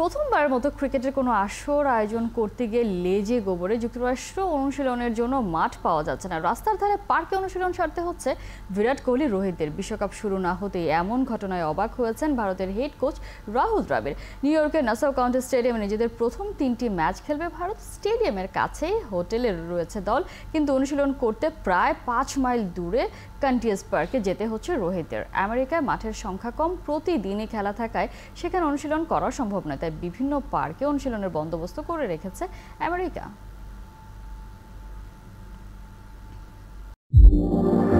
প্রথমবার মতো ক্রিকেটের কোনো আসর আয়োজন করতে গিয়ে লেজে গোবরে যুক্তরাষ্ট্র অনুশীলনের জন্য মাঠ পাওয়া যাচ্ছে না রাস্তার ধারে পার্কে অনুশীলন সারতে হচ্ছে বিরাট কোহলি রোহিতদের বিশ্বকাপ শুরু না হতেই এমন ঘটনায় অবাক হয়েছেন ভারতের হেড কোচ রাহুল দ্রাবিড় নিউ ইয়র্কের নাসাও কাউন্টি স্টেডিয়ামে নিজেদের প্রথম তিনটি ম্যাচ খেলবে ভারত স্টেডিয়ামের কাছেই হোটেলে রয়েছে দল কিন্তু অনুশীলন করতে প্রায় পাঁচ মাইল দূরে কান্টিয়াস পার্কে যেতে হচ্ছে রোহিতদের আমেরিকায় মাঠের সংখ্যা কম প্রতিদিনই খেলা থাকায় সেখানে অনুশীলন করা সম্ভব নয় তাই বিশ্ববিদ্যালয়ের বিভিন্ন পার্কে অনুশীলনের বন্দোবস্ত করে রেখেছে আমেরিকা